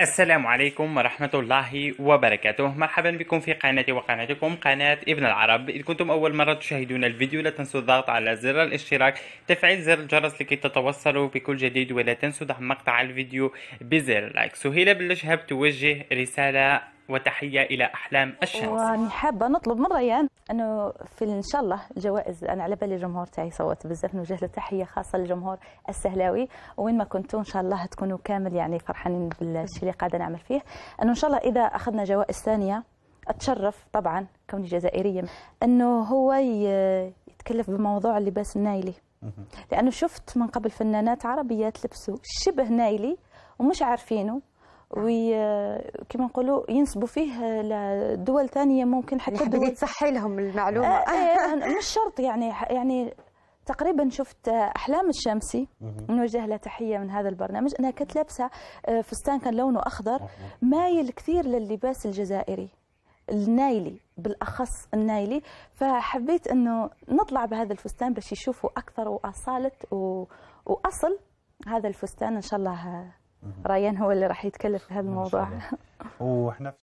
السلام عليكم ورحمة الله وبركاته مرحبا بكم في قناتي وقناتكم قناة ابن العرب إذا كنتم أول مرة تشاهدون الفيديو لا تنسوا الضغط على زر الاشتراك تفعيل زر الجرس لكي تتوصلوا بكل جديد ولا تنسوا دعم مقطع الفيديو بزر لايك سهيلة بلش توجه رسالة وتحية إلى أحلام الشمس وأنا حابة نطلب من ريان أنه في إن شاء الله الجوائز أنا على بالي الجمهور تاعي صوت بزاف نوجه له تحية خاصة للجمهور السهلاوي وين ما كنتوا إن شاء الله تكونوا كامل يعني فرحانين بالشيء اللي قاعدة نعمل فيه أنه إن شاء الله إذا أخذنا جوائز ثانية أتشرف طبعا كوني جزائرية أنه هو يتكلف بموضوع اللباس النايلي لأنه شفت من قبل فنانات عربيات لبسوا شبه نايلي ومش عارفينه وكما نقولوا ينسبوا فيه لدول ثانيه ممكن حتى دول تصحي لهم المعلومه آه،, آه،, آه مش شرط يعني يعني تقريبا شفت احلام الشمسي نوجه لها تحيه من هذا البرنامج انها كانت لابسه آه، فستان كان لونه اخضر مايل كثير للباس الجزائري النايلي بالاخص النايلي فحبيت انه نطلع بهذا الفستان باش يشوفوا اكثر واصاله و... واصل هذا الفستان ان شاء الله ريان هو اللي راح يتكلف في هذا الموضوع وحنا